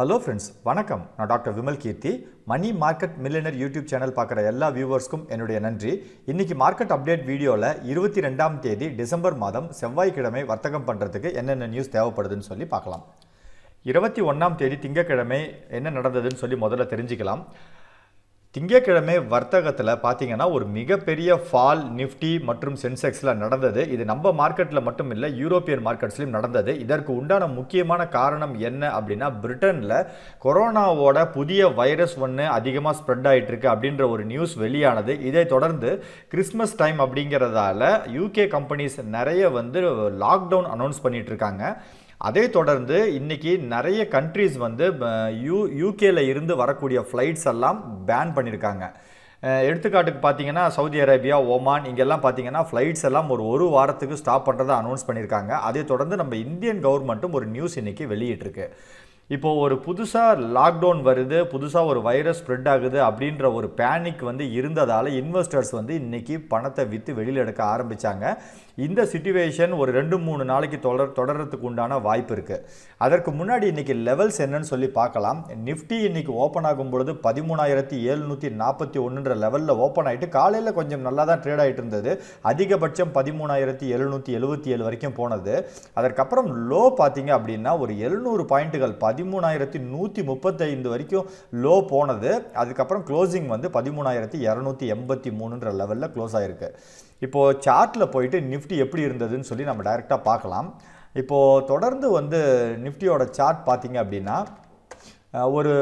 hello friends வணக்கம் நான் doctor Vimal Keerthi money market millionaire YouTube channel பார்க்குற எல்லா வியூவர்ஸ்க்கும் என்னுடைய நன்றி இன்றைக்கி மார்க்கெட் அப்டேட் வீடியோவில் இருபத்தி ரெண்டாம் தேதி டிசம்பர் மாதம் செவ்வாய்க்கிழமை வர்த்தகம் பண்ணுறதுக்கு என்னென்ன நியூஸ் தேவைப்படுதுன்னு சொல்லி பார்க்கலாம் இருபத்தி ஒன்றாம் தேதி திங்கக்கிழமை என்ன நடந்ததுன்னு சொல்லி முதல்ல தெரிஞ்சுக்கலாம் திங்கட்கிழமை வர்த்தகத்தில் பார்த்தீங்கன்னா ஒரு மிகப்பெரிய ஃபால் நிஃப்டி மற்றும் சென்செக்ஸில் நடந்தது இது நம்ம மார்க்கெட்டில் மட்டும் இல்லை யூரோப்பியன் மார்க்கெட்ஸ்லையும் நடந்தது இதற்கு உண்டான முக்கியமான காரணம் என்ன அப்படின்னா பிரிட்டனில் கொரோனாவோட புதிய வைரஸ் ஒன்று அதிகமாக ஸ்ப்ரெட் ஆகிட்டு இருக்கு அப்படின்ற ஒரு நியூஸ் வெளியானது இதை தொடர்ந்து கிறிஸ்மஸ் டைம் அப்படிங்கிறதால யூகே கம்பெனிஸ் நிறைய வந்து லாக்டவுன் அனௌன்ஸ் பண்ணிட்டு இருக்காங்க அதே தொடர்ந்து இன்னைக்கு நிறைய கண்ட்ரிஸ் வந்து யூ யூகேல இருந்து வரக்கூடிய ஃப்ளைட்ஸ் எல்லாம் பேன் பண்ணியிருக்காங்க எடுத்துக்காட்டுக்கு பார்த்தீங்கன்னா சவுதி அரேபியா ஓமான் இங்கெல்லாம் பார்த்தீங்கன்னா ஃப்ளைட்ஸ் எல்லாம் ஒரு ஒரு வாரத்துக்கு ஸ்டாப் பண்ணுறதை அனௌன்ஸ் பண்ணியிருக்காங்க அதே தொடர்ந்து நம்ம இந்தியன் கவர்மெண்ட்டும் ஒரு நியூஸ் இன்றைக்கி வெளியிட்டிருக்கு இப்போது ஒரு புதுசாக லாக்டவுன் வருது புதுசாக ஒரு வைரஸ் ஸ்ப்ரெட் ஆகுது அப்படின்ற ஒரு பேனிக் வந்து இருந்ததால் இன்வெஸ்டர்ஸ் வந்து இன்றைக்கி பணத்தை விற்று வெளியில் எடுக்க ஆரம்பித்தாங்க இந்த சுச்சுவேஷன் ஒரு ரெண்டு மூணு நாளைக்கு தொடர் தொடர்றதுக்கு உண்டான வாய்ப்பு இருக்குது அதற்கு முன்னாடி இன்றைக்கி லெவல்ஸ் என்னன்னு சொல்லி பார்க்கலாம் நிஃப்டி இன்றைக்கி ஓப்பன் ஆகும் பொழுது பதிமூணாயிரத்தி எழுநூற்றி நாற்பத்தி ஒன்றுன்ற லெவலில் ஓப்பன் ஆகிட்டு காலையில் கொஞ்சம் நல்லா தான் ட்ரேட் ஆகிட்டு இருந்தது அதிகபட்சம் பதிமூணாயிரத்தி எழுநூற்றி எழுபத்தி ஏழு வரைக்கும் போனது அதற்கப்புறம் லோ பார்த்தீங்க அப்படின்னா ஒரு எழுநூறு பாயிண்ட்டுகள் பதிமூணாயிரத்தி நூற்றி முப்பத்தைந்து வரைக்கும் லோ போனது அதுக்கப்புறம் க்ளோசிங் வந்து பதிமூணாயிரத்தி இரநூத்தி எண்பத்தி மூணுன்ற லெவலில் க்ளோஸ் ஆகிருக்கு இப்போது சார்ட்டில் போயிட்டு நிஃப்டி எப்படி இருந்ததுன்னு சொல்லி நம்ம டைரெக்டாக பார்க்கலாம் இப்போது தொடர்ந்து வந்து நிஃப்டியோட சார்ட் பார்த்திங்க அப்படின்னா ஒரு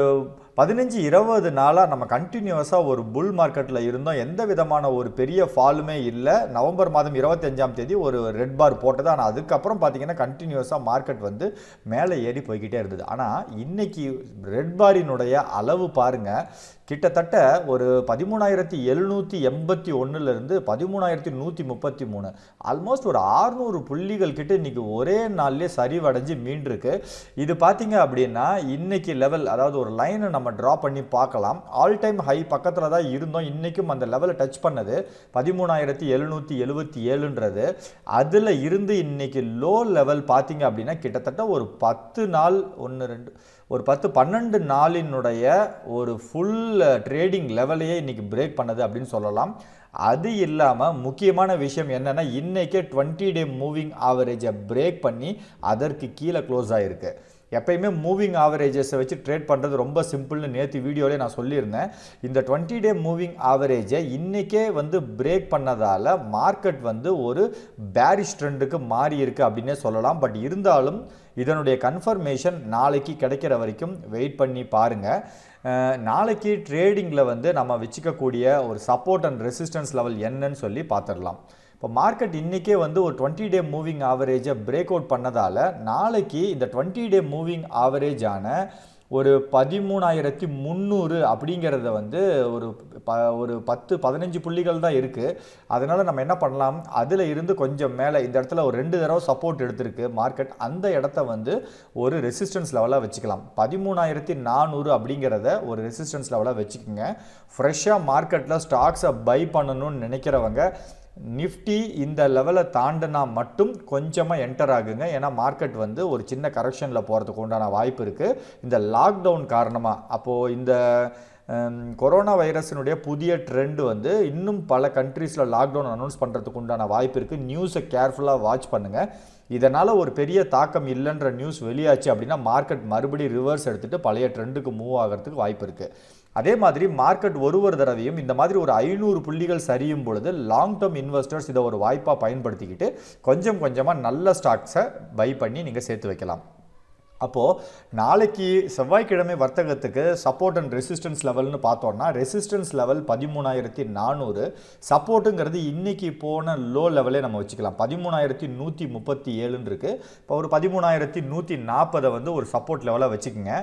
பதினஞ்சு இருபது நாளாக நம்ம கண்டினியூஸாக ஒரு புல் மார்க்கெட்டில் இருந்தோம் எந்த விதமான ஒரு பெரிய ஃபாலுமே இல்லை நவம்பர் மாதம் இருபத்தஞ்சாம் தேதி ஒரு ரெட் பார் போட்டது ஆனால் அதுக்கப்புறம் பார்த்திங்கன்னா கண்டினியூஸாக மார்க்கெட் வந்து மேலே ஏறி போய்கிட்டே இருந்தது ஆனால் இன்றைக்கி ரெட் பாரினுடைய அளவு பாருங்கள் கிட்டத்தட்ட ஒரு பதிமூணாயிரத்தி எழுநூற்றி எண்பத்தி ஒன்றுலேருந்து பதிமூணாயிரத்தி நூற்றி முப்பத்தி மூணு ஆல்மோஸ்ட் ஒரு ஆறுநூறு புள்ளிகள் கிட்ட இன்றைக்கி ஒரே நாள்லேயே சரிவடைஞ்சு மீண்டிருக்கு இது பார்த்திங்க அப்படின்னா இன்றைக்கி லெவல் அதாவது ஒரு லைனை நம்ம நம்ம ட்ரா பண்ணி பார்க்கலாம் ஆல் டைம் ஹை பக்கத்தில் தான் இருந்தோம் இன்றைக்கும் அந்த லெவலை டச் பண்ணது பதிமூணாயிரத்தி எழுநூற்றி எழுபத்தி ஏழுன்றது அதில் இருந்து இன்றைக்கி லோ லெவல் பார்த்தீங்க அப்படின்னா கிட்டத்தட்ட ஒரு பத்து நாள் ஒன்று ரெண்டு ஒரு பத்து பன்னெண்டு நாளினுடைய ஒரு ஃபுல் ட்ரேடிங் லெவலையே இன்றைக்கி பிரேக் பண்ணது அப்படின்னு சொல்லலாம் அது இல்லாமல் முக்கியமான விஷயம் என்னென்னா இன்றைக்கே டுவெண்ட்டி டே மூவிங் ஆவரேஜை பிரேக் பண்ணி அதற்கு கீழே க்ளோஸ் ஆகிருக்கு எப்பயுமே மூவிங் ஆவரேஜஸை வச்சு ட்ரேட் பண்ணுறது ரொம்ப சிம்பிள்னு நேற்று வீடியோவிலே நான் சொல்லியிருந்தேன் இந்த டுவெண்ட்டி டே மூவிங் ஆவரேஜை இன்றைக்கே வந்து பிரேக் பண்ணதால் மார்க்கெட் வந்து ஒரு பேரிஷ் ட்ரெண்டுக்கு மாறி இருக்குது அப்படின்னே சொல்லலாம் பட் இருந்தாலும் இதனுடைய கன்ஃபர்மேஷன் நாளைக்கு கிடைக்கிற வரைக்கும் வெயிட் பண்ணி பாருங்கள் நாளைக்கு ட்ரேடிங்கில் வந்து நம்ம வச்சுக்கக்கூடிய ஒரு சப்போர்ட் அண்ட் ரெசிஸ்டன்ஸ் லெவல் என்னன்னு சொல்லி பார்த்துடலாம் இப்போ மார்க்கெட் இன்றைக்கே வந்து ஒரு டுவெண்ட்டி டே மூவிங் ஆவரேஜை பிரேக் அவுட் பண்ணதால் நாளைக்கு இந்த டுவெண்ட்டி டே மூவிங் ஆவரேஜான ஒரு பதிமூணாயிரத்தி முந்நூறு அப்படிங்கிறத வந்து ஒரு ப ஒரு பத்து பதினஞ்சு புள்ளிகள் தான் இருக்குது அதனால் நம்ம என்ன பண்ணலாம் அதில் இருந்து கொஞ்சம் மேலே இந்த இடத்துல ஒரு ரெண்டு தடவை சப்போர்ட் எடுத்திருக்கு மார்க்கெட் அந்த இடத்த வந்து ஒரு ரெசிஸ்டன்ஸ் லெவலாக வச்சுக்கலாம் பதிமூணாயிரத்தி நானூறு அப்படிங்கிறத ஒரு ரெசிஸ்டன்ஸ் லெவலாக வச்சுக்கோங்க ஃப்ரெஷ்ஷாக மார்க்கெட்டில் ஸ்டாக்ஸை பை பண்ணணும்னு நினைக்கிறவங்க நிஃப்டி இந்த லெவலை தாண்டினா மட்டும் கொஞ்சமாக என்டர் ஆகுங்க ஏன்னா மார்க்கெட் வந்து ஒரு சின்ன கரெக்ஷனில் போகிறதுக்கு உண்டான வாய்ப்பு இருக்குது இந்த லாக்டவுன் காரணமாக அப்போது இந்த கொரோனா வைரஸினுடைய புதிய ட்ரெண்டு வந்து இன்னும் பல கண்ட்ரீஸில் லாக்டவுன் அனௌன்ஸ் பண்ணுறதுக்கு உண்டான வாய்ப்பு இருக்குது நியூஸை கேர்ஃபுல்லாக வாட்ச் பண்ணுங்கள் இதனால் ஒரு பெரிய தாக்கம் இல்லைன்ற நியூஸ் வெளியாச்சு அப்படின்னா மார்க்கெட் மறுபடியும் ரிவர்ஸ் எடுத்துகிட்டு பழைய ட்ரெண்டுக்கு மூவ் ஆகிறதுக்கு வாய்ப்பு இருக்குது அதே மாதிரி மார்க்கெட் ஒரு ஒரு தடவையும் இந்த மாதிரி ஒரு ஐநூறு புள்ளிகள் சரியும் பொழுது லாங் டேர்ம் இன்வெஸ்டர்ஸ் இதை ஒரு வாய்ப்பாக பயன்படுத்திக்கிட்டு கொஞ்சம் கொஞ்சமாக நல்ல ஸ்டாக்ஸை பை பண்ணி நீங்கள் சேர்த்து வைக்கலாம் அப்போது நாளைக்கு செவ்வாய்க்கிழமை வர்த்தகத்துக்கு சப்போர்ட் அண்ட் ரெசிஸ்டன்ஸ் லெவல்னு பார்த்தோம்னா ரெசிஸ்டன்ஸ் லெவல் பதிமூணாயிரத்தி நானூறு சப்போர்ட்டுங்கிறது இன்றைக்கி போன லோ லெவலே நம்ம வச்சுக்கலாம் பதிமூணாயிரத்தி நூற்றி முப்பத்தி ஏழுன்னு இருக்குது இப்போ ஒரு பதிமூணாயிரத்தி நூற்றி நாற்பதை வந்து ஒரு சப்போர்ட் லெவலாக வச்சுக்கோங்க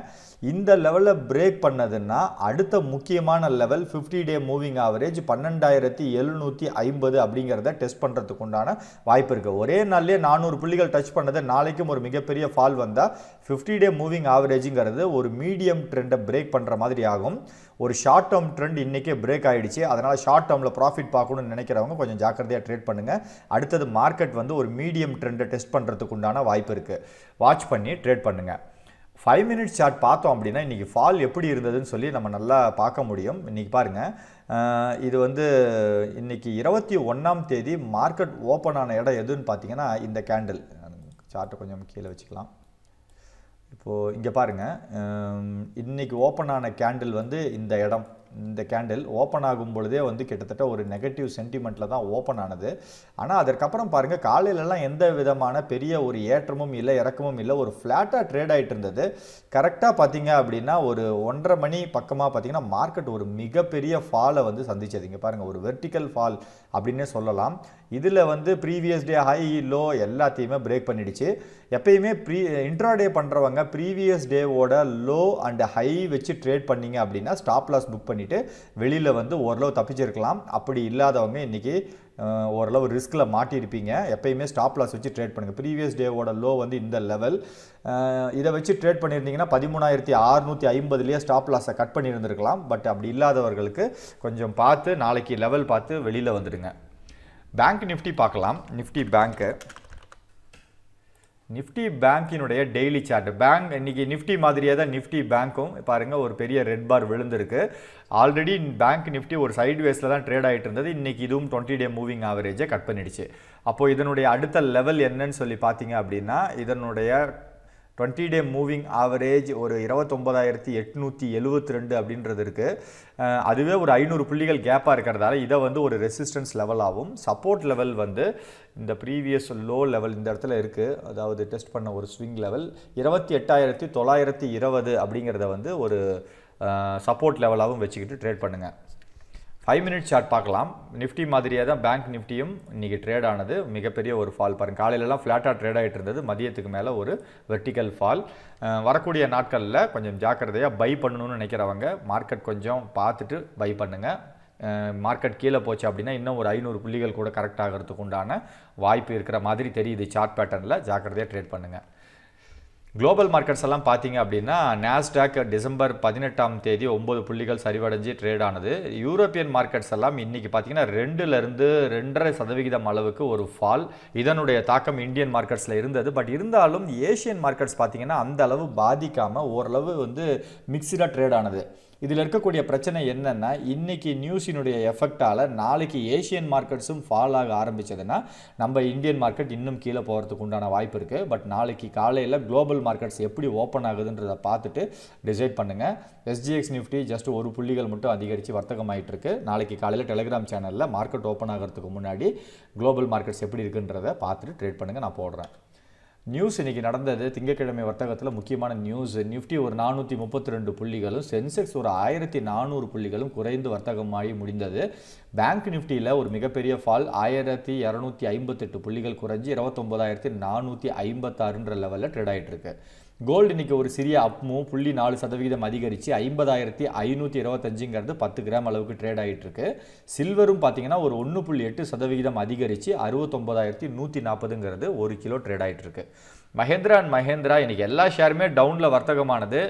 இந்த லெவலில் பிரேக் பண்ணதுன்னா அடுத்த முக்கியமான level fifty day moving average பன்னெண்டாயிரத்தி எழுநூற்றி ஐம்பது அப்படிங்கிறத டெஸ்ட் பண்ணுறதுக்கு உண்டான வாய்ப்பு இருக்குது ஒரே நாள்லேயே நானூறு புள்ளிகள் டச் பண்ணது நாளைக்கும் ஒரு மிகப்பெரிய ஃபால் வந்தால் ஃபிஃப்டி டே மூவிங் ஆவரேஜுங்கிறது ஒரு மீடியம் ட்ரெண்டை பிரேக் பண்ணுற மாதிரி ஆகும் ஒரு ஷார்ட் டேர்ம் ட்ரெண்ட் இன்றைக்கே பிரேக் ஆகிடுச்சு அதனால் ஷார்ட் டேர்மில் ப்ராஃபிட் பார்க்கணும்னு நினைக்கிறவங்க கொஞ்சம் ஜாக்கிரதையாக ட்ரேட் பண்ணுங்கள் அடுத்தது மார்க்கெட் வந்து ஒரு மீடியம் ட்ரெண்டை டெஸ்ட் பண்ணுறதுக்கு உண்டான வாய்ப்பு இருக்குது வாட்ச் பண்ணி ட்ரேட் பண்ணுங்கள் ஃபைவ் மினிட்ஸ் சார்ட் பார்த்தோம் அப்படின்னா இன்றைக்கி ஃபால் எப்படி இருந்ததுன்னு சொல்லி நம்ம நல்லா பார்க்க முடியும் இன்றைக்கி பாருங்கள் இது வந்து இன்றைக்கி இருபத்தி ஒன்றாம் தேதி மார்க்கெட் ஓப்பன் ஆன இடம் எதுன்னு பார்த்தீங்கன்னா இந்த கேண்டில் சார்ட்டை கொஞ்சம் கீழே வச்சுக்கலாம் இப்போது இங்கே பாருங்கள் இன்றைக்கி ஓப்பன் ஆன கேண்டில் வந்து இந்த இடம் இந்த கேண்டில் ஓப்பன் ஆகும் பொழுதே வந்து கிட்டத்தட்ட ஒரு நெகட்டிவ் சென்டிமெண்ட்டில் தான் ஓப்பன் ஆனது ஆனால் அதற்கப்புறம் பாருங்கள் காலையிலலாம் எந்த விதமான பெரிய ஒரு ஏற்றமும் இல்லை இறக்கமும் இல்லை ஒரு ஃப்ளாட்டாக ட்ரேட் ஆகிட்டு இருந்தது கரெக்டாக பார்த்தீங்க அப்படின்னா ஒரு ஒன்றரை மணி பக்கமாக பார்த்தீங்கன்னா மார்க்கெட் ஒரு மிகப்பெரிய ஃபாலை வந்து சந்திச்சது இங்கே பாருங்கள் ஒரு வெர்டிக்கல் ஃபால் அப்படின்னே சொல்லலாம் இதில் வந்து ப்ரீவியஸ் டே ஹை லோ எல்லாத்தையுமே பிரேக் பண்ணிடுச்சு எப்பயுமே ப்ரீ இன்ட்ராடே பண்ணுறவங்க ப்ரீவியஸ் டேவோட லோ அண்ட் ஹை வச்சு ட்ரேட் பண்ணிங்க அப்படின்னா ஸ்டாப் லாஸ் புக் பண்ணிவிட்டு வெளியில் வந்து ஓரளவு தப்பிச்சிருக்கலாம் அப்படி இல்லாதவங்க இன்றைக்கி ஓரளவு ரிஸ்கில் மாட்டியிருப்பீங்க எப்பயுமே ஸ்டாப் லாஸ் வச்சு ட்ரேட் பண்ணுங்கள் ப்ரீவியஸ் டேவோட லோ வந்து இந்த லெவல் இதை வச்சு ட்ரேட் பண்ணியிருந்தீங்கன்னா பதிமூணாயிரத்தி அறுநூற்றி ஐம்பதுலேயே ஸ்டாப் லாஸை கட் பண்ணியிருந்திருக்கலாம் பட் அப்படி இல்லாதவர்களுக்கு கொஞ்சம் பார்த்து நாளைக்கு லெவல் பார்த்து வெளியில் வந்துடுங்க பேங்க் நிஃப்டி பார்க்கலாம் நிஃப்டி பேங்க்கு நிஃப்டி பேங்க்கினுடைய டெய்லி சார்ட் பேங்க் இன்றைக்கி நிஃப்டி மாதிரியே தான் நிஃப்டி பேங்க்கும் பாருங்கள் ஒரு பெரிய ரெட் பார் விழுந்திருக்கு ஆல்ரெடி பேங்க் நிஃப்டி ஒரு சைட் வேஸில் தான் ட்ரேட் ஆகிட்டு இருந்தது இன்றைக்கி இதுவும் டுவெண்ட்டி டே மூவிங் ஆவரேஜை கட் பண்ணிடுச்சு அப்போது இதனுடைய அடுத்த லெவல் என்னன்னு சொல்லி பார்த்தீங்க அப்படின்னா இதனுடைய டுவெண்ட்டி டே மூவிங் ஆவரேஜ் ஒரு இருபத்தொம்பதாயிரத்தி எட்நூற்றி எழுபத்தி ரெண்டு அப்படின்றது இருக்குது அதுவே ஒரு ஐநூறு புள்ளிகள் கேப்பாக இருக்கிறதால இதை வந்து ஒரு ரெசிஸ்டன்ஸ் லெவலாகவும் சப்போர்ட் லெவல் வந்து இந்த ப்ரீவியஸ் லோ லெவல் இந்த இடத்துல இருக்குது அதாவது டெஸ்ட் பண்ண ஒரு ஸ்விங் லெவல் இருபத்தி எட்டாயிரத்தி தொள்ளாயிரத்தி இருபது அப்படிங்கிறத வந்து ஒரு சப்போர்ட் லெவலாகவும் வச்சுக்கிட்டு ட்ரேட் பண்ணுங்கள் ஃபைவ் மினிட்ஸ் சார்ட் பார்க்கலாம் நிஃப்டி மாதிரியே தான் பேங்க் நிஃப்டியும் இன்றைக்கி ட்ரேட் ஆனது மிகப்பெரிய ஒரு ஃபால் பாருங்கள் காலையிலலாம் ஃப்ளாட்டாக ட்ரேட் ஆகிட்டு இருந்தது மதியத்துக்கு மேலே ஒரு வெர்டிக்கல் ஃபால் வரக்கூடிய நாட்களில் கொஞ்சம் ஜாக்கிரதையாக பை பண்ணணும்னு நினைக்கிறவங்க மார்க்கெட் கொஞ்சம் பார்த்துட்டு பை பண்ணுங்கள் மார்க்கெட் கீழே போச்சு அப்படின்னா இன்னும் ஒரு ஐநூறு புள்ளிகள் கூட கரெக்ட் ஆகிறதுக்கு உண்டான வாய்ப்பு இருக்கிற மாதிரி தெரியுது சார்ட் பேட்டர்னில் ஜாக்கிரதையாக ட்ரேட் பண்ணுங்கள் குளோபல் மார்க்கெட்ஸ் எல்லாம் பார்த்தீங்க அப்படின்னா நேஸ்டாக் டிசம்பர் பதினெட்டாம் தேதி ஒம்பது புள்ளிகள் சரிவடைஞ்சு ட்ரேட் ஆனது யூரோப்பியன் மார்க்கெட்ஸ் எல்லாம் இன்றைக்கி பார்த்தீங்கன்னா ரெண்டுலேருந்து ரெண்டரை சதவிகிதம் அளவுக்கு ஒரு ஃபால் இதனுடைய தாக்கம் இந்தியன் மார்க்கெட்ஸில் இருந்தது பட் இருந்தாலும் ஏஷியன் மார்க்கெட்ஸ் பார்த்தீங்கன்னா அந்த அளவு பாதிக்காமல் ஓரளவு வந்து மிக்சடாக ட்ரேட் ஆனது இதில் இருக்கக்கூடிய பிரச்சனை என்னென்னா இன்றைக்கி நியூஸினுடைய எஃபெக்டால் நாளைக்கு ஏஷியன் மார்க்கெட்ஸும் ஃபால் ஆக ஆரம்பித்ததுன்னா நம்ம இந்தியன் மார்க்கெட் இன்னும் கீழே போகிறதுக்கு உண்டான வாய்ப்பு இருக்குது பட் நாளைக்கு காலையில் குளோபல் மார்க்கெட்ஸ் எப்படி ஓப்பன் ஆகுதுன்றதை பார்த்துட்டு டிசைட் பண்ணுங்கள் எஸ்ஜிஎக்ஸ் நிஃப்டி ஜஸ்ட் ஒரு புள்ளிகள் மட்டும் அதிகரித்து வர்த்தகம் இருக்கு நாளைக்கு காலையில் டெலிகிராம் சேனலில் மார்க்கெட் ஓப்பன் ஆகிறதுக்கு முன்னாடி குளோபல் மார்க்கெட்ஸ் எப்படி இருக்குன்றதை பார்த்துட்டு ட்ரேட் பண்ணுங்கள் நான் போடுறேன் நியூஸ் இன்றைக்கி நடந்தது திங்கக்கிழமை வர்த்தகத்தில் முக்கியமான நியூஸ் நிஃப்டி ஒரு நானூற்றி முப்பத்தி ரெண்டு புள்ளிகளும் சென்செக்ஸ் ஒரு ஆயிரத்தி நானூறு புள்ளிகளும் குறைந்து வர்த்தகமாகி முடிந்தது பேங்க் நிஃப்டியில் ஒரு மிகப்பெரிய ஃபால் ஆயிரத்தி இரநூத்தி ஐம்பத்தெட்டு புள்ளிகள் குறைஞ்சி இருபத்தொம்பதாயிரத்தி நானூற்றி ஐம்பத்தாறுன்ற லெவலில் ட்ரேட் ஆகிட்டுருக்கு கோல்டு இன்றைக்கி ஒரு சிறிய அப்மும் புள்ளி நாலு சதவிகிதம் அதிகரித்து ஐம்பதாயிரத்தி ஐநூற்றி இருபத்தஞ்சுங்கிறது பத்து கிராம் அளவுக்கு ட்ரேட் ஆகிட்டுருக்கு சில்வரும் பார்த்தீங்கன்னா ஒரு ஒன்று புள்ளி எட்டு சதவிகிதம் அதிகரித்து அறுபத்தொம்போதாயிரத்தி நூற்றி நாற்பதுங்கிறது ஒரு கிலோ ட்ரேட் ஆகிட்டுருக்கு மஹேந்திரா அண்ட் மஹேந்திரா இன்றைக்கி எல்லா ஷேருமே டவுனில் வர்த்தகமானது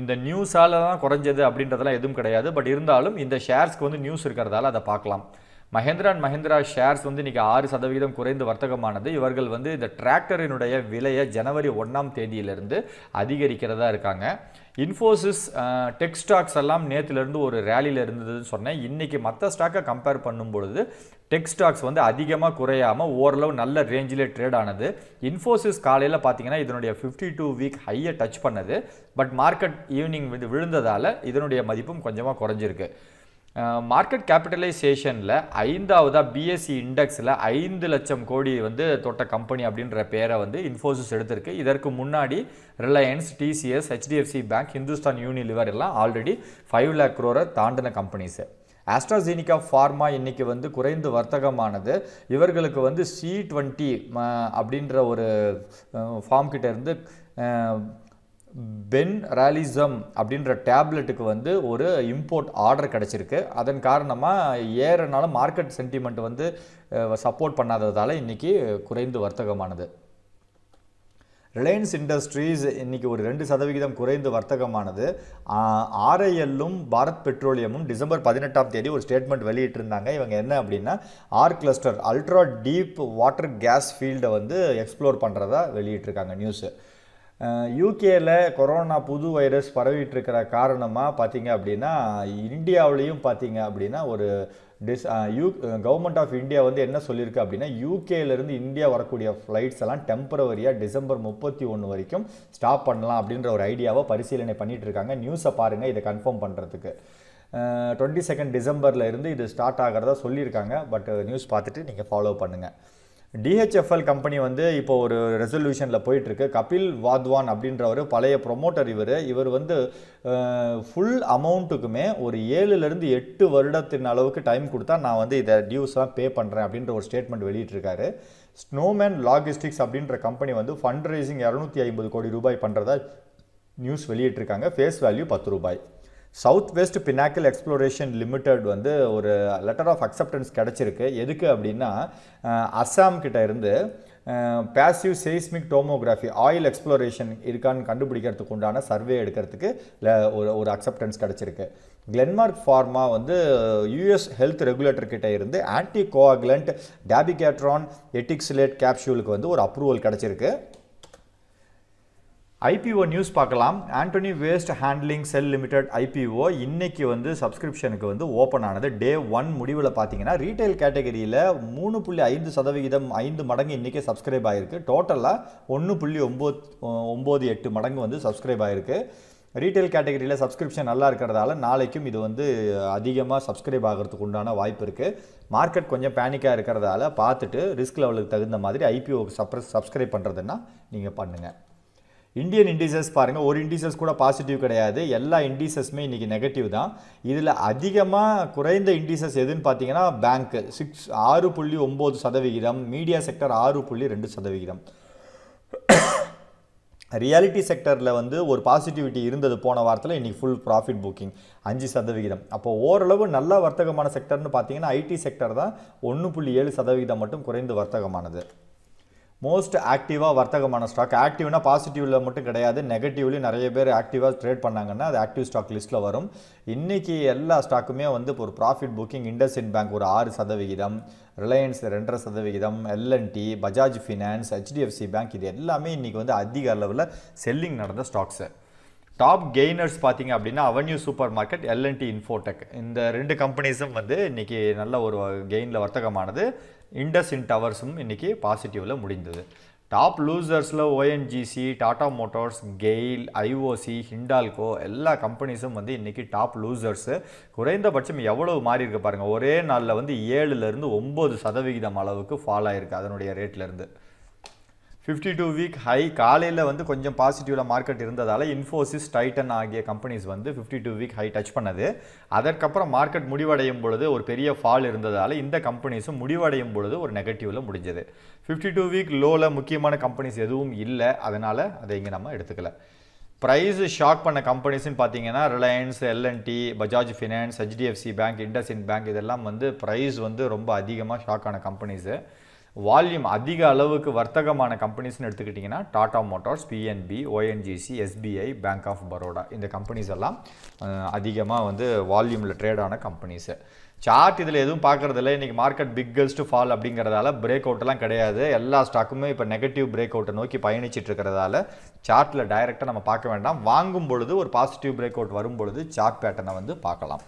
இந்த நியூஸால் தான் குறைஞ்சது அப்படின்றதெல்லாம் எதுவும் கிடையாது பட் இருந்தாலும் இந்த ஷேர்ஸ்க்கு வந்து நியூஸ் இருக்கிறதால அதை பார்க்கலாம் மஹேந்திரா அண்ட் மஹேந்திரா ஷேர்ஸ் வந்து இன்றைக்கி ஆறு சதவீதம் குறைந்து வர்த்தகமானது இவர்கள் வந்து இந்த டிராக்டரினுடைய விலையை ஜனவரி ஒன்றாம் தேதியிலிருந்து அதிகரிக்கிறதா இருக்காங்க இன்ஃபோசிஸ் டெக் ஸ்டாக்ஸ் எல்லாம் நேற்றுலேருந்து ஒரு ரேலியில் இருந்ததுன்னு சொன்னேன் இன்றைக்கி மற்ற ஸ்டாக்கை கம்பேர் பண்ணும்பொழுது டெக் ஸ்டாக்ஸ் வந்து அதிகமாக குறையாமல் ஓரளவு நல்ல ரேஞ்சிலே ட்ரேட் ஆனது இன்ஃபோசிஸ் காலையில் பார்த்தீங்கன்னா இதனுடைய ஃபிஃப்டி டூ வீக் ஹையை டச் பண்ணது பட் மார்க்கெட் ஈவினிங் வந்து விழுந்ததால் இதனுடைய மதிப்பும் கொஞ்சமாக குறைஞ்சிருக்கு மார்க்கெட் கேபிட்டலைசேஷனில் ஐந்தாவதாக பிஎஸ்சி இண்டெக்ஸில் ஐந்து லட்சம் கோடி வந்து தொட்ட கம்பெனி அப்படின்ற பேரை வந்து இன்ஃபோசிஸ் எடுத்திருக்கு இதற்கு முன்னாடி Reliance TCS HDFC bank Hindustan Unilever எல்லாம் ஆல்ரெடி ஃபைவ் லேக் குரோரை தாண்டின கம்பெனிஸு ஆஸ்ட்ராசீனிகா ஃபார்மா இன்றைக்கி வந்து குறைந்து வர்த்தகமானது இவர்களுக்கு வந்து சி டுவெண்ட்டி அப்படின்ற ஒரு ஃபார்ம் கிட்டேருந்து பென் ராலிசம் அப்படின்ற டேப்லெட்டுக்கு வந்து ஒரு இம்போர்ட் ஆர்டர் கிடச்சிருக்கு அதன் காரணமாக ஏறனால மார்க்கெட் சென்டிமெண்ட் வந்து சப்போர்ட் பண்ணாததால் இன்றைக்கி குறைந்து வர்த்தகமானது ரிலையன்ஸ் இண்டஸ்ட்ரீஸ் இன்றைக்கி ஒரு ரெண்டு சதவிகிதம் குறைந்து வர்த்தகமானது ஆர்ஐஎல்லும் பாரத் பெட்ரோலியமும் டிசம்பர் பதினெட்டாம் தேதி ஒரு ஸ்டேட்மெண்ட் வெளியிட்டிருந்தாங்க இவங்க என்ன அப்படின்னா R cluster ultra deep water gas ஃபீல்டை வந்து எக்ஸ்ப்ளோர் பண்ணுறதா வெளியிட்டிருக்காங்க நியூஸு யூகேல கொரோனா புது வைரஸ் பரவிட்டு இருக்கிற காரணமாக பார்த்தீங்க அப்படின்னா இந்தியாவிலையும் பார்த்தீங்க அப்படின்னா ஒரு டிஸ் யூ கவர்மெண்ட் ஆஃப் இந்தியா வந்து என்ன சொல்லியிருக்கு அப்படின்னா யூகேலேருந்து இந்தியா வரக்கூடிய ஃப்ளைட்ஸ் எல்லாம் டெம்பரவரியாக டிசம்பர் முப்பத்தி ஒன்று வரைக்கும் ஸ்டாப் பண்ணலாம் அப்படின்ற ஒரு ஐடியாவை பரிசீலனை பண்ணிகிட்டு இருக்காங்க நியூஸை பாருங்கள் இதை கன்ஃபார்ம் பண்ணுறதுக்கு டுவெண்ட்டி செகண்ட் டிசம்பரில் இருந்து இது ஸ்டார்ட் ஆகிறதா சொல்லியிருக்காங்க பட் நியூஸ் பார்த்துட்டு நீங்கள் ஃபாலோ பண்ணுங்கள் டிஹெச்எஃப்எல் கம்பெனி வந்து இப்போ ஒரு ரெசல்யூஷனில் போயிட்டுருக்கு கபில் வாத்வான் அப்படின்றவர் பழைய ப்ரொமோட்டர் இவர் இவர் வந்து ஃபுல் அமௌண்ட்டுக்குமே ஒரு ஏழுலேருந்து எட்டு வருடத்தின் அளவுக்கு டைம் கொடுத்தா நான் வந்து இதை டியூஸ்லாம் பே பண்ணுறேன் அப்படின்ற ஒரு ஸ்டேட்மெண்ட் வெளியிட்டிருக்காரு ஸ்னோமேன் லாஜிஸ்டிக்ஸ் அப்படின்ற கம்பெனி வந்து ஃபண்ட் ரைசிங் இரநூத்தி ஐம்பது கோடி ரூபாய் பண்ணுறதா நியூஸ் வெளியிட்டிருக்காங்க ஃபேஸ் வேல்யூ பத்து ரூபாய் south west Pinnacle exploration limited வந்து ஒரு லெட்டர் ஆஃப் அக்செப்டன்ஸ் கிடச்சிருக்கு எதுக்கு அப்படின்னா அஸ்ஸாம் கிட்ட இருந்து passive seismic tomography oil exploration இருக்கான்னு கண்டுபிடிக்கிறதுக்கு உண்டான சர்வே எடுக்கிறதுக்கு ஒரு ஒரு அக்செப்டன்ஸ் கிடச்சிருக்கு கிளென்மார்க் ஃபார்மா வந்து யூஎஸ் ஹெல்த் ரெகுலேட்டர் இருந்து ஆன்டி கோஆக்லண்ட் டேபிகேட்ரான் எட்டிக்ஸ்லேட் கேப்சூலுக்கு வந்து ஒரு அப்ரூவல் கிடச்சிருக்கு ஐபிஓ நியூஸ் பார்க்கலாம் Antony waste handling cell limited IPO இன்னைக்கு வந்து சப்ஸ்கிரிப்ஷனுக்கு வந்து ஓப்பன் ஆனது டே ஒன் முடிவில் பார்த்தீங்கன்னா ரீட்டைல் கேட்டகரியில் மூணு புள்ளி ஐந்து சதவிகிதம் ஐந்து மடங்கு இன்றைக்கே சப்ஸ்கிரைப் ஆகிருக்கு டோட்டலாக ஒன்று புள்ளி ஒம்பது ஒம்பது எட்டு மடங்கு வந்து சப்ஸ்கிரைப் ஆகிருக்கு ரீட்டைல் கேட்டகரியில் சப்ஸ்கிரிப்ஷன் நல்லா இருக்கிறதால நாளைக்கும் இது வந்து அதிகமாக சப்ஸ்கிரைப் ஆகிறதுக்கு உண்டான வாய்ப்பு இருக்குது மார்க்கெட் கொஞ்சம் பேனிக்காக இருக்கிறதால பார்த்துட்டு ரிஸ்க் லெவலுக்கு தகுந்த மாதிரி ஐபிஓக்கு சப்ரஸ் சப்ஸ்கிரைப் பண்ணுறதுன்னா நீங்கள் பண்ணுங்கள் இந்தியன் இண்டீசஸ் பாருங்கள் ஒரு இண்டிசஸ் கூட பாசிட்டிவ் கிடையாது எல்லா இண்டீசஸுமே இன்றைக்கி நெகட்டிவ் தான் இதில் அதிகமாக குறைந்த இண்டீசஸ் எதுன்னு பார்த்தீங்கன்னா பேங்க்கு சிக்ஸ் ஆறு புள்ளி ஒம்பது சதவிகிதம் மீடியா செக்டர் ஆறு புள்ளி ரெண்டு சதவிகிதம் ரியாலிட்டி செக்டரில் வந்து ஒரு பாசிட்டிவிட்டி இருந்தது போன வாரத்தில் இன்றைக்கி ஃபுல் ப்ராஃபிட் புக்கிங் அஞ்சு சதவிகிதம் அப்போ ஓரளவு நல்ல வர்த்தகமான செக்டர்னு பார்த்தீங்கன்னா ஐடி செக்டர் தான் ஒன்று புள்ளி ஏழு சதவிகிதம் மட்டும் குறைந்து வர்த்தகமானது மோஸ்ட் ஆக்டிவாக வர்த்தகமான ஸ்டாக் ஆக்டிவ்னா பாசிட்டிவில் மட்டும் கிடையாது நெகட்டிவ்லி நிறைய பேர் ஆக்டிவாக ட்ரேட் பண்ணாங்கன்னா அது ஆக்டிவ் ஸ்டாக் லிஸ்ட்டில் வரும் இன்றைக்கி எல்லா ஸ்டாக்குமே வந்து ஒரு profit booking IndusInd bank ஒரு ஆறு சதவிகிதம் ரிலையன்ஸ் ரெண்டரை சதவிகிதம் LNT Bajaj finance HDFC bank இது எல்லாமே இன்றைக்கி வந்து அதிக அளவில் செல்லிங் நடந்த ஸ்டாக்ஸு டாப் கெய்னர்ஸ் பார்த்தீங்க அப்படின்னா avenue super market LNT Infotech இந்த ரெண்டு கம்பெனிஸும் வந்து இன்றைக்கி நல்ல ஒரு கெயினில் வர்த்தகமானது இண்டஸ் இன் டவர்ஸும் இன்றைக்கி பாசிட்டிவில் முடிந்தது டாப் லூசர்ஸில் ONGC Tata Motors GAIL IOC Hindalco எல்லா கம்பெனிஸும் வந்து இன்றைக்கி டாப் லூசர்ஸு குறைந்தபட்சம் எவ்வளவு மாறி இருக்கு பாருங்கள் ஒரே நாளில் வந்து ஏழுலேருந்து ஒம்பது சதவிகிதம் அளவுக்கு ஃபால் அதனுடைய ரேட்லேருந்து ஃபிஃப்டி டூ வீக் ஹை காலையில் வந்து கொஞ்சம் பாசிட்டிவில் மார்க்கெட் இருந்ததால் இன்ஃபோசிஸ் டைட்டன் ஆகிய கம்பெனிஸ் வந்து fifty two week high touch பண்ணது அதற்கப்புறம் மார்க்கெட் முடிவடையும் பொழுது ஒரு பெரிய ஃபால் இருந்ததால் இந்த கம்பெனிஸும் முடிவடையும் பொழுது ஒரு நெகட்டிவில் முடிஞ்சது ஃபிஃப்டி டூ வீக் லோவில் முக்கியமான கம்பெனிஸ் எதுவும் இல்லை அதனால் அதை இங்கே நம்ம எடுத்துக்கல ப்ரைஸ் ஷாக் பண்ண கம்பெனிஸ்னு பார்த்தீங்கன்னா Reliance LNT Bajaj finance HDFC bank IndusInd bank இதெல்லாம் வந்து ப்ரைஸ் வந்து ரொம்ப அதிகமாக ஷாக் ஆன கம்பெனிஸு வால்யூம் அதிக அளவுக்கு வர்த்தகமான கம்பெனிஸ்னு எடுத்துக்கிட்டிங்கன்னா Tata Motors PNB ONGC SBI bank of Baroda இந்த கம்பெனிஸ் எல்லாம் அதிகமாக வந்து வால்யூமில் ட்ரேடான கம்பெனிஸு சார்ட் இதில் எதுவும் பார்க்குறதில்ல இன்றைக்கி மார்க்கெட் பிக்கஸ்ட் ஃபால் அப்படிங்கிறதால பிரேக் அவுட்லாம் கிடையாது எல்லா ஸ்டாக்குமே இப்போ நெகட்டிவ் பிரேக் அவுட்டை நோக்கி பயணிச்சுட்டு இருக்கிறதால சார்ட்டில் டைரெக்டாக நம்ம பார்க்க வேண்டாம் வாங்கும் பொழுது ஒரு பாசிட்டிவ் பிரேக் அவுட் வரும் பொழுது சார்ட் பேட்டர்னை வந்து பார்க்கலாம்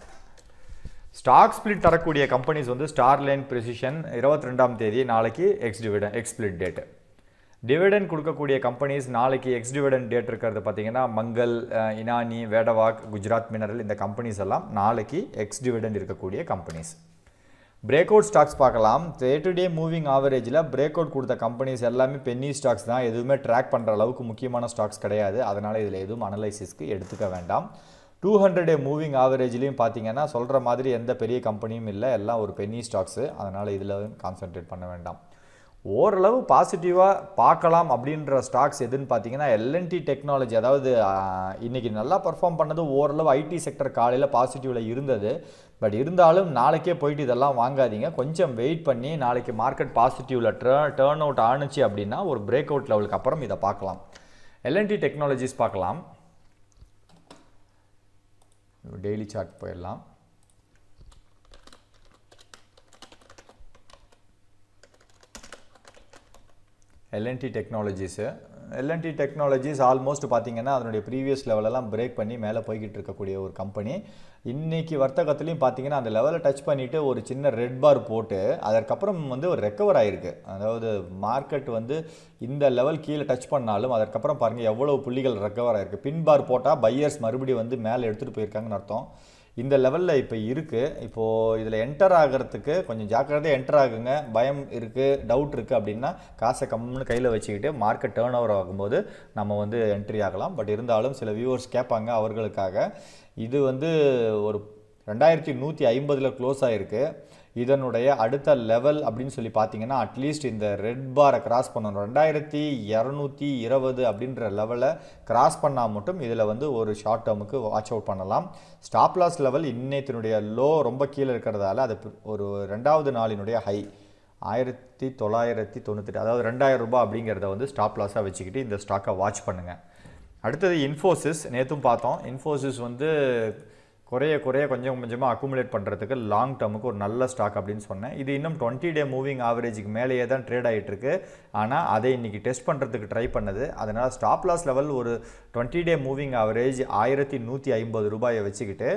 ஸ்டாக் ஸ்பிளிட் தரக்கூடிய கம்பெனிஸ் வந்து லைன் ப்ரிசிஷன் இருபத்தி ரெண்டாம் தேதி நாளைக்கு ex dividend ex split date dividend கொடுக்கக்கூடிய கம்பெனிஸ் நாளைக்கு எக்ஸ் டிவிடன் டேட் இருக்கிறது பார்த்தீங்கன்னா மங்கல் இனானி வேடவாக் குஜராத் மினரல் இந்த கம்பெனிஸ் எல்லாம் நாளைக்கு எக்ஸ் டிவிடன் இருக்கக்கூடிய கம்பெனிஸ் பிரேக் அவுட் ஸ்டாக்ஸ் பார்க்கலாம் டே டு டே மூவிங் ஆவரேஜில் பிரேக் அவுட் கொடுத்த கம்பெனிஸ் எல்லாமே பென்னி ஸ்டாக்ஸ் தான் எதுவுமே ட்ராக் பண்ணுற அளவுக்கு முக்கியமான ஸ்டாக்ஸ் கிடையாது அதனால் இதில் எதுவும் அனலைசிஸ்க்கு எடுத்துக்க வேண்டாம் டூ ஹண்ட்ரட் டே மூவிங் ஆவரேஜ்லேயும் பார்த்தீங்கன்னா சொல்கிற மாதிரி எந்த பெரிய கம்பெனியும் இல்லை எல்லாம் ஒரு பென்னி ஸ்டாக்ஸு அதனால் இதில் கான்சென்ட்ரேட் பண்ண வேண்டாம் ஓரளவு பாசிட்டிவாக பார்க்கலாம் அப்படின்ற ஸ்டாக்ஸ் எதுன்னு பார்த்தீங்கன்னா எல்என்டி டெக்னாலஜி அதாவது இன்றைக்கி நல்லா பர்ஃபார்ம் பண்ணது ஓரளவு ஐடி செக்டர் காலையில் பாசிட்டிவில் இருந்தது பட் இருந்தாலும் நாளைக்கே போயிட்டு இதெல்லாம் வாங்காதீங்க கொஞ்சம் வெயிட் பண்ணி நாளைக்கு மார்க்கெட் பாசிட்டிவில் டேர்ன் டேர்ன் அவுட் ஆணுச்சு அப்படின்னா ஒரு பிரேக் அவுட் லெவலுக்கு அப்புறம் இதை பார்க்கலாம் எல்என்டி டெக்னாலஜிஸ் பார்க்கலாம் டெய்லி சார்ட் போயிடலாம் LNT technologies LNT technologies almost பார்த்தீங்கன்னா அதனுடைய ப்ரீவியஸ் லெவலெல்லாம் பிரேக் பண்ணி மேலே போய்கிட்டு இருக்கக்கூடிய ஒரு கம்பெனி இன்றைக்கி வர்த்தகத்துலேயும் பார்த்தீங்கன்னா அந்த லெவலை டச் பண்ணிவிட்டு ஒரு சின்ன ரெட் பார் போட்டு அதற்கப்புறம் வந்து ஒரு ரெக்கவர் ஆகிருக்கு அதாவது மார்க்கெட் வந்து இந்த லெவல் கீழே டச் பண்ணாலும் அதற்கப்புறம் பாருங்கள் எவ்வளோ புள்ளிகள் ரெக்கவர் ஆகிருக்கு பின் பார் போட்டால் பையர்ஸ் மறுபடியும் வந்து மேலே எடுத்துகிட்டு போயிருக்காங்கன்னு அர்த்தம் இந்த லெவலில் இப்போ இருக்குது இப்போது இதில் என்டர் ஆகிறதுக்கு கொஞ்சம் ஜாக்கிரதையாக என்டர் ஆகுங்க பயம் இருக்குது டவுட் இருக்குது அப்படின்னா காசை கம்முன்னு கையில் வச்சுக்கிட்டு மார்க்கெட் டேர்ன் ஓவர் ஆகும்போது நம்ம வந்து என்ட்ரி ஆகலாம் பட் இருந்தாலும் சில வியூவர்ஸ் கேட்பாங்க அவர்களுக்காக இது வந்து ஒரு ரெண்டாயிரத்தி நூற்றி ஐம்பதில் க்ளோஸ் ஆகிருக்கு இதனுடைய அடுத்த லெவல் அப்படின்னு சொல்லி பார்த்தீங்கன்னா அட்லீஸ்ட் இந்த ரெட் பாரை கிராஸ் பண்ணணும் ரெண்டாயிரத்தி இரநூத்தி இருபது அப்படின்ற லெவலை கிராஸ் பண்ணால் மட்டும் இதில் வந்து ஒரு ஷார்ட் டேர்முக்கு வாட்ச் அவுட் பண்ணலாம் ஸ்டாப் லாஸ் லெவல் இன்னைத்தினுடைய லோ ரொம்ப கீழே இருக்கிறதால அது ஒரு ரெண்டாவது நாளினுடைய ஹை ஆயிரத்தி தொள்ளாயிரத்தி தொண்ணூற்றி அதாவது ரெண்டாயிரம் ரூபாய் அப்படிங்கிறத வந்து ஸ்டாப் லாஸாக வச்சுக்கிட்டு இந்த ஸ்டாக்கை வாட்ச் பண்ணுங்கள் அடுத்தது இன்ஃபோசிஸ் நேற்றும் பார்த்தோம் இன்ஃபோசிஸ் வந்து குறைய குறைய கொஞ்சம் கொஞ்சமாக அக்குமுலேட் பண்ணுறதுக்கு லாங் டேர்முக்கு ஒரு நல்ல ஸ்டாக் அப்படின்னு சொன்னேன் இது இன்னும் டுவெண்ட்டி டே மூவிங் ஆவரேஜுக்கு மேலேயே தான் ட்ரேட் ஆகிட்டுருக்கு ஆனால் அதை இன்றைக்கி டெஸ்ட் பண்ணுறதுக்கு ட்ரை பண்ணது அதனால் ஸ்டாப் லாஸ் லெவல் ஒரு டுவெண்ட்டி டே மூவிங் ஆவரேஜ் ஆயிரத்தி நூற்றி ஐம்பது ரூபாயை வச்சுக்கிட்டு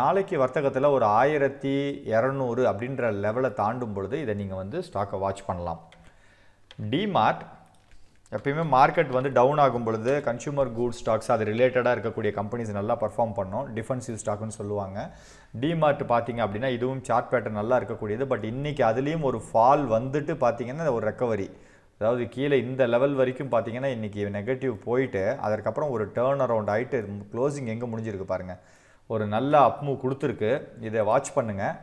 நாளைக்கு வர்த்தகத்தில் ஒரு ஆயிரத்தி இரநூறு அப்படின்ற லெவலை தாண்டும் பொழுது இதை நீங்கள் வந்து ஸ்டாக்கை வாட்ச் பண்ணலாம் டிமார்ட் எப்பயுமே மார்க்கெட் வந்து டவுன் ஆகும் பொழுது கன்சூமர் குட் ஸ்டாக்ஸ் அது ரிலேட்டடாக இருக்கக்கூடிய கம்பெனிஸ் நல்லா பர்ஃபார்ம் பண்ணோம் டிஃபென்சிவ் ஸ்டாக்னு சொல்லுவாங்க டிமார்ட் பார்த்தீங்க அப்படின்னா இதுவும் சார்ட் பேட்டர் நல்லா இருக்கக்கூடியது பட் இன்றைக்கி அதுலேயும் ஒரு ஃபால் வந்துட்டு பார்த்தீங்கன்னா ஒரு ரெக்கவரி அதாவது கீழே இந்த லெவல் வரைக்கும் பார்த்தீங்கன்னா இன்றைக்கி நெகட்டிவ் போயிட்டு அதற்கப்புறம் ஒரு டேர்ன் அரவுண்ட் ஆகிட்டு க்ளோசிங் எங்கே முடிஞ்சிருக்கு பாருங்கள் ஒரு நல்ல அப்மூவ் கொடுத்துருக்கு இதை வாட்ச் பண்ணுங்கள்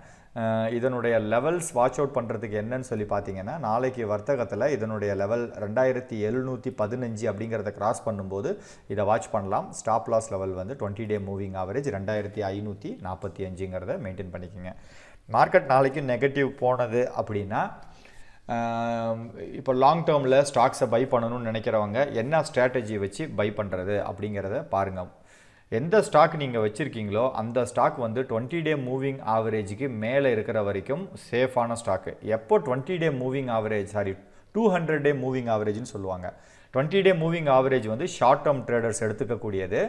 இதனுடைய லெவல்ஸ் வாட்ச் அவுட் பண்ணுறதுக்கு என்னன்னு சொல்லி பார்த்தீங்கன்னா நாளைக்கு வர்த்தகத்தில் இதனுடைய லெவல் ரெண்டாயிரத்தி எழுநூற்றி பதினஞ்சு அப்படிங்கிறத கிராஸ் பண்ணும்போது இதை வாட்ச் பண்ணலாம் ஸ்டாப் லாஸ் லெவல் வந்து டுவெண்ட்டி டே மூவிங் ஆவரேஜ் ரெண்டாயிரத்தி ஐநூற்றி நாற்பத்தி அஞ்சுங்கிறத மெயின்டைன் பண்ணிக்கோங்க மார்க்கெட் நாளைக்கு நெகட்டிவ் போனது அப்படின்னா இப்போ லாங் டேர்மில் ஸ்டாக்ஸை பை பண்ணணும்னு நினைக்கிறவங்க என்ன ஸ்ட்ராட்டஜி வச்சு பை பண்ணுறது அப்படிங்கிறத பாருங்கள் எந்த ஸ்டாக் நீங்கள் வச்சுருக்கீங்களோ அந்த ஸ்டாக் வந்து டுவெண்ட்டி டே மூவிங் ஆவரேஜுக்கு மேலே இருக்கிற வரைக்கும் சேஃபான ஸ்டாக்கு எப்போ twenty day moving average sorry two hundred day moving ஆவரேஜ்னு சொல்லுவாங்க டுவெண்ட்டி டே மூவிங் ஆவரேஜ் வந்து ஷார்ட் டேர்ம் ட்ரேடர்ஸ் எடுத்துக்கக்கூடியது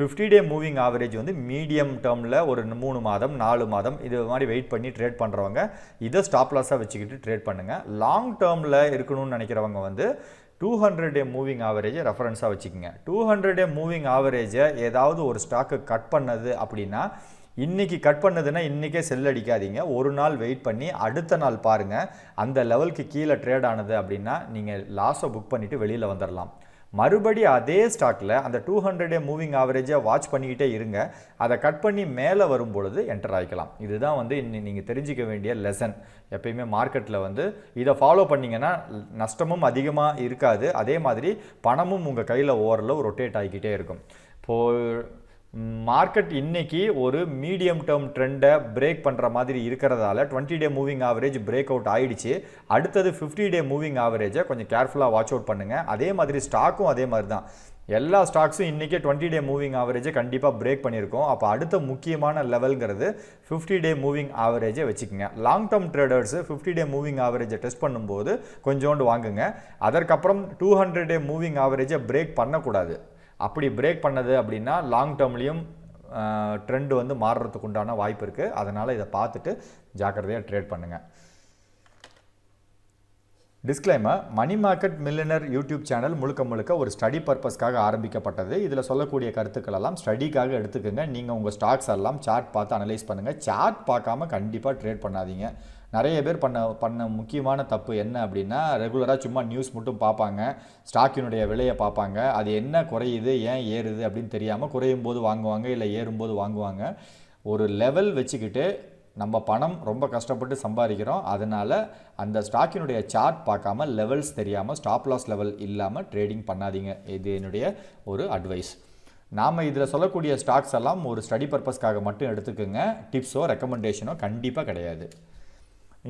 ஃபிஃப்டி டே மூவிங் ஆவரேஜ் வந்து மீடியம் டேர்மில் ஒரு மூணு மாதம் நாலு மாதம் இது மாதிரி வெயிட் பண்ணி ட்ரேட் பண்ணுறவங்க இதை ஸ்டாப் லாஸாக வச்சுக்கிட்டு ட்ரேட் பண்ணுங்கள் லாங் டேர்மில் இருக்கணும்னு நினைக்கிறவங்க வந்து டூ ஹண்ட்ரட் டே மூவிங் ஆவரேஜை ரெஃபரன்ஸாக வச்சுக்கோங்க டூ ஹண்ட்ரட் டே மூவிங் ஆவரேஜை ஏதாவது ஒரு ஸ்டாக்கு கட் பண்ணது அப்படின்னா இன்றைக்கி கட் பண்ணதுன்னா இன்றைக்கே செல் அடிக்காதீங்க ஒரு நாள் வெயிட் பண்ணி அடுத்த நாள் பாருங்கள் அந்த லெவலுக்கு கீழே ட்ரேட் ஆனது அப்படின்னா நீங்கள் லாஸை புக் பண்ணிவிட்டு வெளியில் வந்துடலாம் மறுபடி அதே ஸ்டாக்கில் அந்த டூ ஹண்ட்ரடே மூவிங் ஆவரேஜை வாட்ச் பண்ணிக்கிட்டே இருங்க அதை கட் பண்ணி மேலே வரும் பொழுது என்டர் ஆகிக்கலாம் இதுதான் வந்து இன்னி நீங்கள் தெரிஞ்சிக்க வேண்டிய லெசன் எப்பயுமே மார்க்கெட்டில் வந்து இதை ஃபாலோ பண்ணிங்கன்னா நஷ்டமும் அதிகமாக இருக்காது அதே மாதிரி பணமும் உங்கள் கையில் ஓரளவு ரொட்டேட் ஆகிக்கிட்டே இருக்கும் இப்போது மார்க்கெட் இன்னைக்கு ஒரு மீடியம் டேர்ம் ட்ரெண்டை பிரேக் பண்ணுற மாதிரி இருக்கிறதால twenty day moving average break out ஆகிடுச்சு அடுத்தது ஃபிஃப்டி டே மூவிங் ஆவரேஜை கொஞ்சம் கேர்ஃபுல்லாக வாட்ச் அவுட் பண்ணுங்கள் அதே மாதிரி ஸ்டாக்கும் அதே மாதிரி தான் எல்லா ஸ்டாக்ஸும் இன்றைக்கே டுவெண்ட்டி டே மூவிங் ஆவரேஜை கண்டிப்பாக பிரேக் பண்ணியிருக்கோம் அப்போ அடுத்த முக்கியமான லெவல்கிறது ஃபிஃப்டி டே மூவிங் ஆவரேஜை வச்சுக்கோங்க long term traders fifty day moving ஆவரேஜை டெஸ்ட் பண்ணும்போது கொஞ்சோண்டு வாங்குங்க அதற்கப்புறம் டூ ஹண்ட்ரட் டே மூவிங் ஆவரேஜை பிரேக் பண்ணக்கூடாது அப்படி பிரேக் பண்ணது அப்படின்னா லாங் டேர்ம்லேயும் ட்ரெண்டு வந்து மாறுறதுக்கு உண்டான வாய்ப்பு இருக்குது அதனால் இதை பார்த்துட்டு ஜாக்கிரதையாக ட்ரேட் பண்ணுங்கள் disclaimer money market millionaire YouTube channel முழுக்க முழுக்க ஒரு ஸ்டடி பர்பஸ்க்காக ஆரம்பிக்கப்பட்டது இதில் சொல்லக்கூடிய கருத்துக்கள் எல்லாம் ஸ்டடிக்காக எடுத்துக்கோங்க நீங்கள் உங்கள் ஸ்டாக்ஸ் எல்லாம் சார்ட் பார்த்து அனலைஸ் பண்ணுங்கள் சார்ட் பார்க்காம கண்டிப்பாக ட்ரேட் பண்ணாதீங்க நிறைய பேர் பண்ண பண்ண முக்கியமான தப்பு என்ன அப்படின்னா ரெகுலராக சும்மா நியூஸ் மட்டும் பார்ப்பாங்க ஸ்டாக்கினுடைய விலையை பார்ப்பாங்க அது என்ன குறையுது ஏன் ஏறுது அப்படின்னு தெரியாமல் குறையும் போது வாங்குவாங்க இல்லை ஏறும்போது வாங்குவாங்க ஒரு லெவல் வச்சுக்கிட்டு நம்ம பணம் ரொம்ப கஷ்டப்பட்டு சம்பாதிக்கிறோம் அதனால் அந்த ஸ்டாக்கினுடைய சார்ட் பார்க்காம லெவல்ஸ் தெரியாமல் ஸ்டாப் லாஸ் லெவல் இல்லாமல் ட்ரேடிங் பண்ணாதீங்க இது என்னுடைய ஒரு அட்வைஸ் நாம் இதில் சொல்லக்கூடிய ஸ்டாக்ஸ் எல்லாம் ஒரு ஸ்டடி பர்பஸ்க்காக மட்டும் எடுத்துக்கோங்க டிப்ஸோ ரெக்கமெண்டேஷனோ கண்டிப்பாக கிடையாது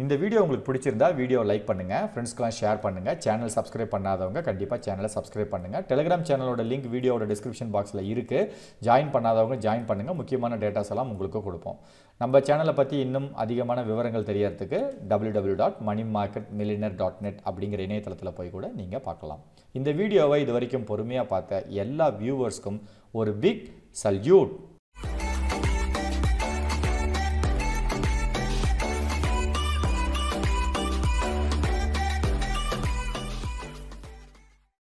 இந்த வீடியோ உங்களுக்கு பிடிச்சிருந்தா வீடியோ லைக் பண்ணுங்கள் ஃப்ரெண்ட்ஸ்க்கெலாம் ஷேர் பண்ணுங்கள் சேனல் சப்ஸ்கிரைப் பண்ணாதவங்க கண்டிப்பாக சேனலை சப்ஸ்கிரைப் பண்ணுங்கள் டெலிகிராம் சேனலோட லிங்க் வீடியோட டிஸ்கிரிப்ஷன் பாக்ஸில் இருக்குது ஜாயின் பண்ணாதவங்க ஜாயின் பண்ணுங்கள் முக்கியமான டேட்டாஸ் எல்லாம் உங்களுக்கு கொடுப்போம் நம்ம சேனலை பற்றி இன்னும் அதிகமான விவரங்கள் தெரியறதுக்கு W W dot money market millionaire dot net அப்படிங்கிற இணையதளத்தில் போய் கூட நீங்கள் பார்க்கலாம் இந்த வீடியோவை இது வரைக்கும் பொறுமையாக பார்த்த எல்லா வியூவர்ஸ்க்கும் ஒரு பிக் சல்யூட்